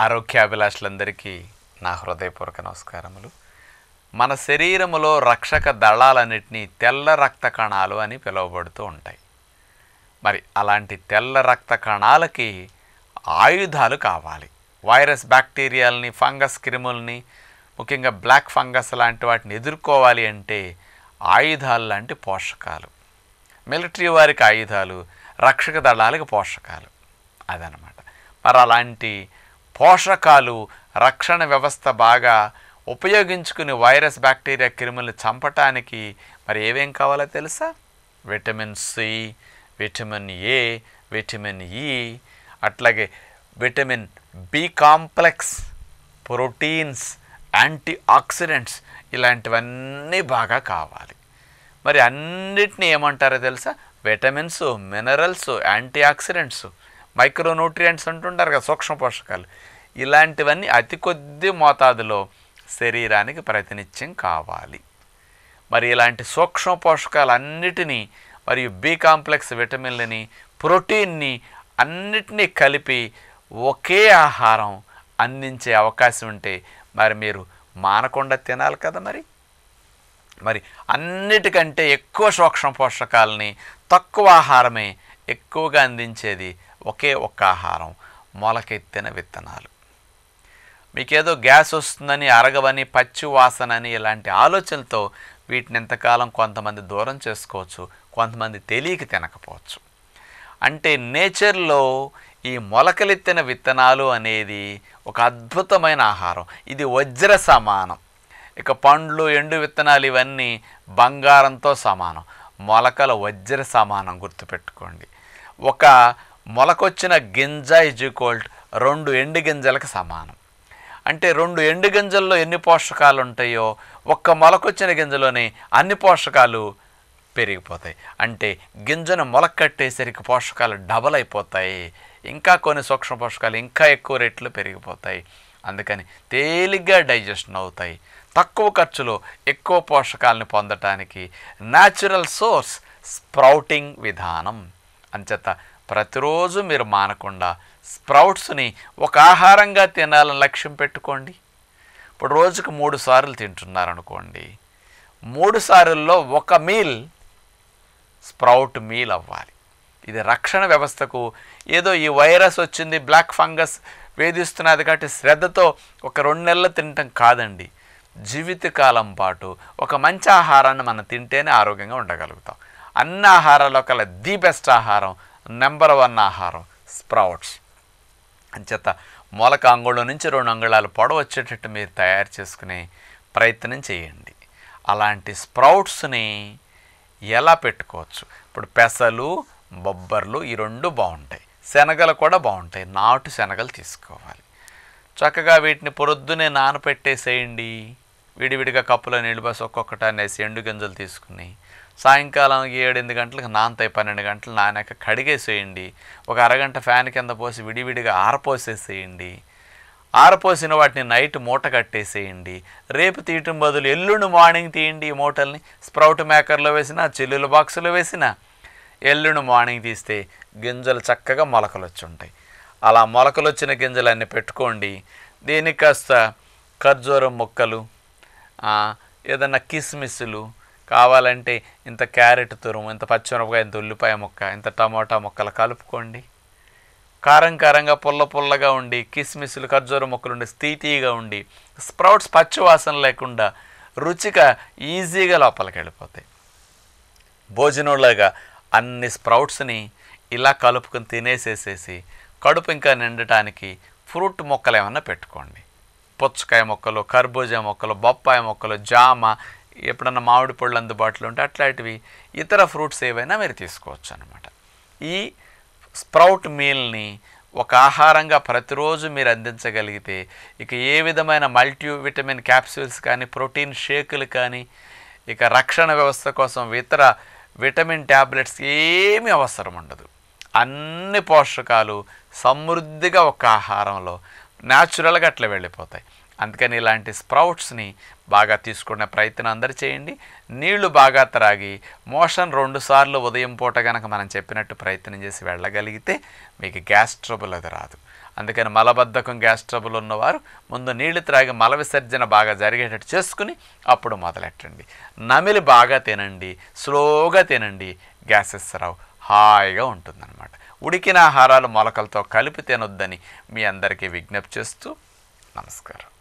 అభిలాషులందరికీ నా హృదయపూర్వక నమస్కారములు మన శరీరములో రక్షక దళాలన్నింటినీ తెల్ల రక్త కణాలు అని పిలువబడుతూ ఉంటాయి మరి అలాంటి తెల్ల రక్త కణాలకి ఆయుధాలు కావాలి వైరస్ బ్యాక్టీరియాలని ఫంగస్ క్రిముల్ని ముఖ్యంగా బ్లాక్ ఫంగస్ లాంటి వాటిని ఎదుర్కోవాలి అంటే ఆయుధాలు లాంటి పోషకాలు మిలిటరీ వారికి ఆయుధాలు రక్షక దళాలకు పోషకాలు అదనమాట మరి అలాంటి పోషకాలు రక్షణ వ్యవస్థ బాగా ఉపయోగించుకుని వైరస్ బ్యాక్టీరియా క్రిములు చంపటానికి మరి ఏమేం కావాలో తెలుసా vitamin C vitamin A vitamin E అట్లాగే vitamin B complex proteins antioxidants ఇలాంటివన్నీ బాగా కావాలి మరి అన్నిటిని ఏమంటారో తెలుసా vitamins minerals antioxidants micronutrients అంటుంటారు కదా సూక్ష్మ పోషకాలు ఇలాంటివన్నీ అతి కొద్ది మోతాదులో శరీరానికి ప్రతినిత్యం కావాలి మరి ఇలాంటి సూక్ష్మ పోషకాలు అన్నిటినీ మరియు బి కాంప్లెక్స్ విటమిన్లని ప్రోటీన్ని అన్నిటినీ కలిపి ఒకే ఆహారం అందించే అవకాశం ఉంటే మరి మీరు మానకుండా తినాలి కదా మరి మరి అన్నిటికంటే ఎక్కువ సూక్ష్మ పోషకాలని తక్కువ ఆహారమే ఎక్కువగా అందించేది ఒకే ఒక్క ఆహారం మొలకెత్తిన విత్తనాలు మీకేదో గ్యాస్ వస్తుందని అరగవని పచ్చి వాసనని ఇలాంటి ఆలోచనలతో వీటిని ఎంతకాలం కొంతమంది దూరం చేసుకోవచ్చు కొంతమంది తెలియక తినకపోవచ్చు అంటే నేచర్లో ఈ మొలకలెత్తిన విత్తనాలు అనేది ఒక అద్భుతమైన ఆహారం ఇది వజ్ర సమానం ఇక పండ్లు ఎండు విత్తనాలు ఇవన్నీ బంగారంతో సమానం మొలకల వజ్ర సమానం గుర్తుపెట్టుకోండి ఒక మొలకొచ్చిన గింజ ఇజ్ ఈక్వల్ట్ రెండు ఎండు గింజలకు సమానం అంటే రెండు ఎండు గింజల్లో ఎన్ని పోషకాలు ఉంటాయో ఒక్క మొలకొచ్చిన గింజలోనే అన్ని పోషకాలు పెరిగిపోతాయి అంటే గింజను మొలకట్టేసరికి పోషకాలు డబల్ అయిపోతాయి ఇంకా కొన్ని సూక్ష్మ పోషకాలు ఇంకా ఎక్కువ రేట్లు పెరిగిపోతాయి అందుకని తేలిగ్గా డైజెషన్ అవుతాయి తక్కువ ఖర్చులో ఎక్కువ పోషకాలను పొందటానికి న్యాచురల్ సోర్స్ స్ప్రౌటింగ్ విధానం అంచేత ప్రతిరోజు మీరు మానకుండా స్ప్రౌట్స్ని ఒక ఆహారంగా తినాలని లక్ష్యం పెట్టుకోండి ఇప్పుడు రోజుకు మూడు సార్లు తింటున్నారనుకోండి మూడు సార్ల్లో ఒక మీల్ స్ప్రౌట్ మీల్ అవ్వాలి ఇది రక్షణ వ్యవస్థకు ఏదో ఈ వైరస్ వచ్చింది బ్లాక్ ఫంగస్ వేధిస్తున్నది కాబట్టి శ్రద్ధతో ఒక రెండు నెలలు తినటం కాదండి జీవితకాలం పాటు ఒక మంచి ఆహారాన్ని మనం తింటేనే ఆరోగ్యంగా ఉండగలుగుతాం అన్న ఆహారాల్లో కల ది బెస్ట్ ఆహారం నెంబర్ వన్ ఆహారం స్ప్రౌట్స్ అంచేత మొలక అంగుళం నుంచి రెండు అంగుళాలు పొడవ వచ్చేటట్టు మీరు తయారు చేసుకునే ప్రయత్నం చేయండి అలాంటి స్ప్రౌట్స్ని ఎలా పెట్టుకోవచ్చు ఇప్పుడు పెసలు బొబ్బర్లు ఈ రెండు బాగుంటాయి శనగలు కూడా బాగుంటాయి నాటు శనగలు తీసుకోవాలి చక్కగా వీటిని పొరొద్దునే నానపెట్టేసేయండి విడివిడిగా కప్పులో నీళ్ళు బస్ ఒక్కొక్కటాన్ని వేసి ఎండు గింజలు తీసుకుని సాయంకాలం ఏడెనిమిది గంటలకు నాంతయి పన్నెండు గంటలు నానక కడిగేసేయండి ఒక అరగంట ఫ్యాన్ కింద పోసి విడివిడిగా ఆరపోసేసేయండి ఆరపోసిన వాటిని నైట్ మూట కట్టేసేయండి రేపు తీయటం బదులు ఎల్లుండి మార్నింగ్ తీయండి ఈ మూటల్ని స్ప్రౌట్ మేకర్లో వేసిన చెల్లుల బాక్సులో వేసిన ఎల్లుండి మార్నింగ్ తీస్తే గింజలు చక్కగా మొలకలు వచ్చి ఉంటాయి అలా మొలకలు వచ్చిన గింజలన్నీ పెట్టుకోండి దీనికి కాస్త ఖర్జూరం మొక్కలు ఏదన్నా కిస్మిస్లు కావాలంటే ఇంత క్యారెట్ తురుము ఇంత పచ్చిమిరపకాయ ఇంత ఉల్లిపాయ ముక్క ఇంత టమాటా ముక్కలు కలుపుకోండి కారం కారంగా పుల్ల పుల్లగా ఉండి కిస్మిస్లు ఖర్జూర ముక్కలు ఉండి స్థితిగా ఉండి స్ప్రౌట్స్ పచ్చివాసన లేకుండా రుచిగా ఈజీగా లోపలికి వెళ్ళిపోతాయి భోజనంలాగా అన్ని స్ప్రౌట్స్ని ఇలా కలుపుకొని తినేసేసేసి కడుపు ఇంకా నిండటానికి ఫ్రూట్ మొక్కలు ఏమన్నా పెట్టుకోండి పుచ్చకాయ మొక్కలు కర్బూజా మొక్కలు బొప్పాయి మొక్కలు జామ ఎప్పుడన్నా మామిడి పళ్ళు అందుబాటులో ఉంటే అట్లాంటివి ఇతర ఫ్రూట్స్ ఏవైనా మీరు తీసుకోవచ్చు అనమాట ఈ స్ప్రౌట్ మీల్ని ఒక ఆహారంగా ప్రతిరోజు మీరు అందించగలిగితే ఇక ఏ విధమైన మల్టీవిటమిన్ క్యాప్సూల్స్ కానీ ప్రోటీన్ షేకులు కానీ ఇక రక్షణ వ్యవస్థ కోసం ఇతర విటమిన్ ట్యాబ్లెట్స్ ఏమీ అవసరం ఉండదు అన్ని పోషకాలు సమృద్ధిగా ఒక ఆహారంలో న్యాచురల్గా అట్లా వెళ్ళిపోతాయి అందుకని ఇలాంటి స్ప్రౌట్స్ని బాగా తీసుకునే ప్రయత్నం అందరు చేయండి నీళ్లు బాగా త్రాగి మోషన్ రెండుసార్లు ఉదయం పూట గనక మనం చెప్పినట్టు ప్రయత్నం చేసి వెళ్ళగలిగితే మీకు గ్యాస్ ట్రబుల్ అది రాదు అందుకని మలబద్ధకం గ్యాస్ ట్రబుల్ ఉన్నవారు ముందు నీళ్లు త్రాగి మల విసర్జన బాగా జరిగేటట్టు చేసుకుని అప్పుడు మొదలెట్టండి నమిలి బాగా తినండి స్లోగా తినండి గ్యాసెస్ రావు హాయిగా ఉంటుందన్నమాట ఉడికిన ఆహారాలు మొలకలతో కలిపి తినొద్దని మీ అందరికీ విజ్ఞప్తి చేస్తూ నమస్కారం